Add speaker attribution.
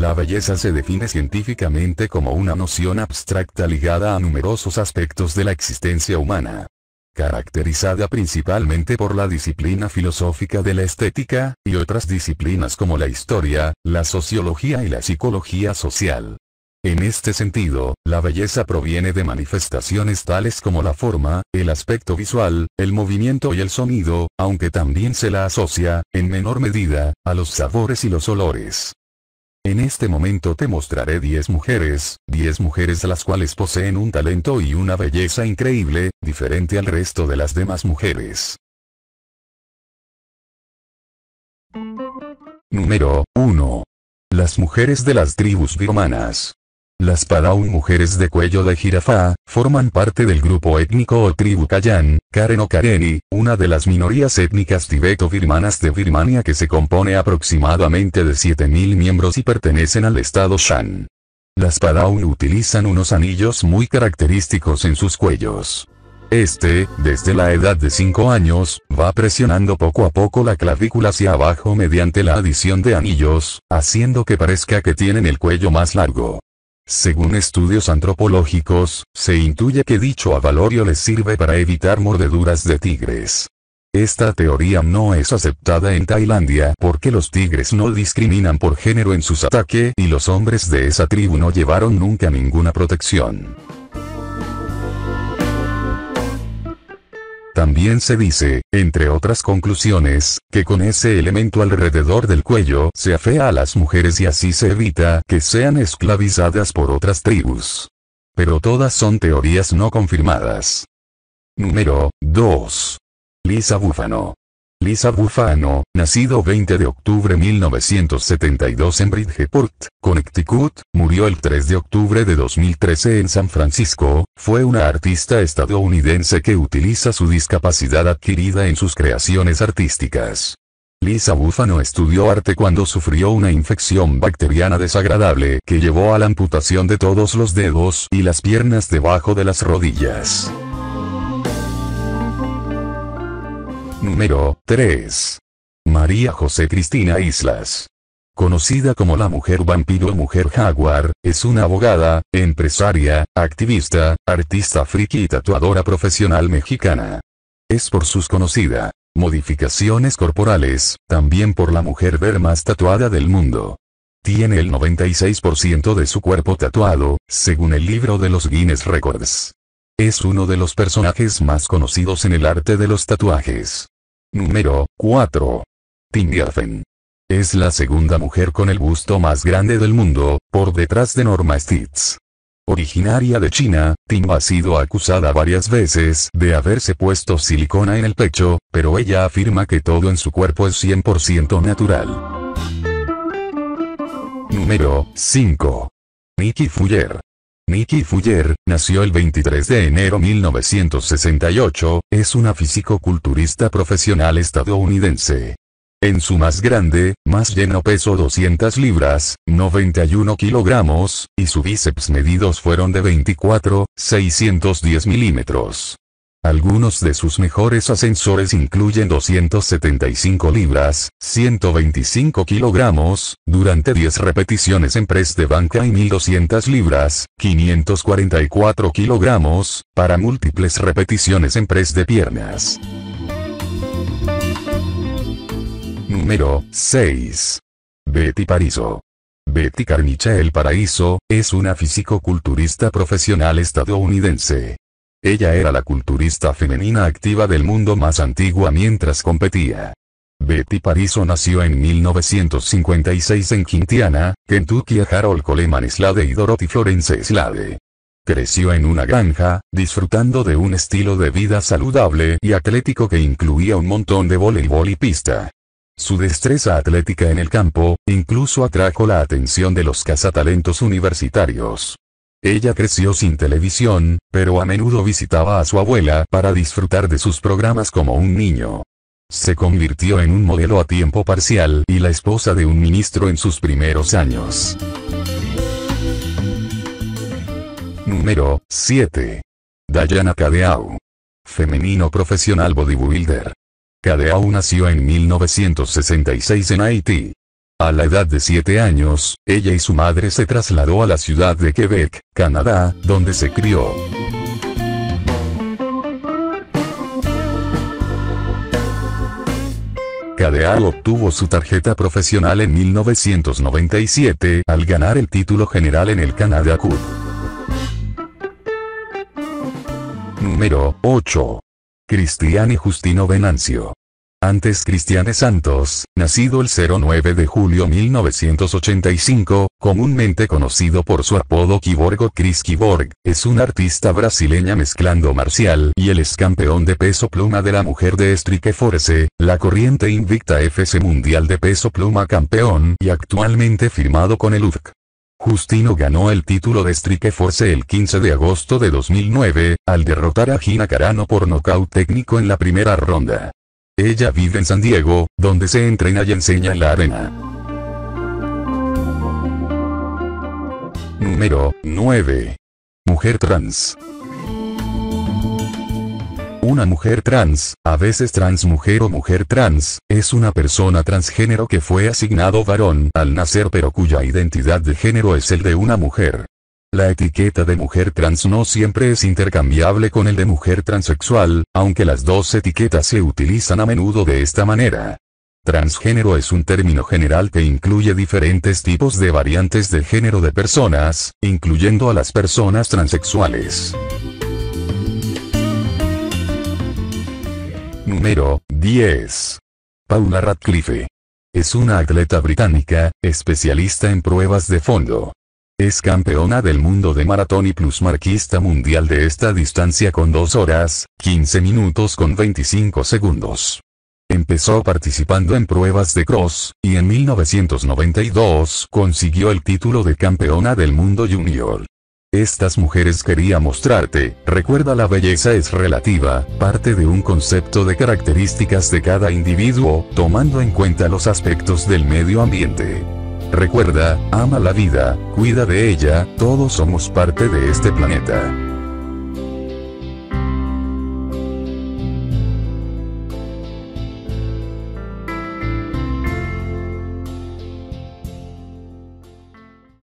Speaker 1: La belleza se define científicamente como una noción abstracta ligada a numerosos aspectos de la existencia humana. Caracterizada principalmente por la disciplina filosófica de la estética, y otras disciplinas como la historia, la sociología y la psicología social. En este sentido, la belleza proviene de manifestaciones tales como la forma, el aspecto visual, el movimiento y el sonido, aunque también se la asocia, en menor medida, a los sabores y los olores. En este momento te mostraré 10 mujeres, 10 mujeres las cuales poseen un talento y una belleza increíble, diferente al resto de las demás mujeres. Número 1. Las mujeres de las tribus birmanas. Las Padaun mujeres de cuello de jirafa, forman parte del grupo étnico o tribu Kayan, Karen o Kareni, una de las minorías étnicas tibeto-birmanas de Birmania que se compone aproximadamente de 7.000 miembros y pertenecen al estado Shan. Las Padaun utilizan unos anillos muy característicos en sus cuellos. Este, desde la edad de 5 años, va presionando poco a poco la clavícula hacia abajo mediante la adición de anillos, haciendo que parezca que tienen el cuello más largo. Según estudios antropológicos, se intuye que dicho avalorio les sirve para evitar mordeduras de tigres. Esta teoría no es aceptada en Tailandia porque los tigres no discriminan por género en sus ataques y los hombres de esa tribu no llevaron nunca ninguna protección. También se dice, entre otras conclusiones, que con ese elemento alrededor del cuello se afea a las mujeres y así se evita que sean esclavizadas por otras tribus. Pero todas son teorías no confirmadas. Número 2. Lisa Búfano. Lisa Bufano, nacido 20 de octubre de 1972 en Bridgeport, Connecticut, murió el 3 de octubre de 2013 en San Francisco, fue una artista estadounidense que utiliza su discapacidad adquirida en sus creaciones artísticas. Lisa Bufano estudió arte cuando sufrió una infección bacteriana desagradable que llevó a la amputación de todos los dedos y las piernas debajo de las rodillas. Número 3. María José Cristina Islas. Conocida como la mujer vampiro o mujer jaguar, es una abogada, empresaria, activista, artista friki y tatuadora profesional mexicana. Es por sus conocidas modificaciones corporales, también por la mujer ver más tatuada del mundo. Tiene el 96% de su cuerpo tatuado, según el libro de los Guinness Records. Es uno de los personajes más conocidos en el arte de los tatuajes. Número 4. Yafen. Es la segunda mujer con el busto más grande del mundo, por detrás de Norma Stitz. Originaria de China, Tim ha sido acusada varias veces de haberse puesto silicona en el pecho, pero ella afirma que todo en su cuerpo es 100% natural. Número 5. Nikki Fuller. Nikki Fuller, nació el 23 de enero 1968, es una físico-culturista profesional estadounidense. En su más grande, más lleno peso 200 libras, 91 kilogramos, y su bíceps medidos fueron de 24, 610 milímetros. Algunos de sus mejores ascensores incluyen 275 libras, 125 kilogramos, durante 10 repeticiones en press de banca y 1200 libras, 544 kilogramos, para múltiples repeticiones en press de piernas. Número 6. Betty Parizo. Betty Carnicha El Paraíso, es una físico-culturista profesional estadounidense. Ella era la culturista femenina activa del mundo más antigua mientras competía. Betty Pariso nació en 1956 en Quintiana, Kentucky a Harold Coleman Slade y Dorothy Florence Slade. Creció en una granja, disfrutando de un estilo de vida saludable y atlético que incluía un montón de voleibol y pista. Su destreza atlética en el campo, incluso atrajo la atención de los cazatalentos universitarios. Ella creció sin televisión, pero a menudo visitaba a su abuela para disfrutar de sus programas como un niño. Se convirtió en un modelo a tiempo parcial y la esposa de un ministro en sus primeros años. Número 7. Diana Cadeau. Femenino profesional bodybuilder. Cadeau nació en 1966 en Haití. A la edad de 7 años, ella y su madre se trasladó a la ciudad de Quebec, Canadá, donde se crió. Cadeal obtuvo su tarjeta profesional en 1997 al ganar el título general en el Canada Cup. Número 8. Cristian y Justino Venancio. Antes Cristiane Santos, nacido el 09 de julio 1985, comúnmente conocido por su apodo Kiborgo Chris Kiborg, es una artista brasileña mezclando marcial y el ex campeón de peso pluma de la mujer de Strikeforce, Force, la corriente invicta FC Mundial de peso pluma campeón y actualmente firmado con el UFC. Justino ganó el título de Strikeforce Force el 15 de agosto de 2009, al derrotar a Gina Carano por nocaut técnico en la primera ronda. Ella vive en San Diego, donde se entrena y enseña en la arena. Número 9. Mujer trans. Una mujer trans, a veces trans mujer o mujer trans, es una persona transgénero que fue asignado varón al nacer pero cuya identidad de género es el de una mujer. La etiqueta de mujer trans no siempre es intercambiable con el de mujer transexual, aunque las dos etiquetas se utilizan a menudo de esta manera. Transgénero es un término general que incluye diferentes tipos de variantes de género de personas, incluyendo a las personas transexuales. Número 10. Paula Radcliffe. Es una atleta británica, especialista en pruebas de fondo. Es campeona del mundo de maratón y plus marquista mundial de esta distancia con 2 horas, 15 minutos con 25 segundos. Empezó participando en pruebas de cross, y en 1992 consiguió el título de campeona del mundo junior. Estas mujeres quería mostrarte, recuerda la belleza es relativa, parte de un concepto de características de cada individuo, tomando en cuenta los aspectos del medio ambiente. Recuerda, ama la vida, cuida de ella, todos somos parte de este planeta.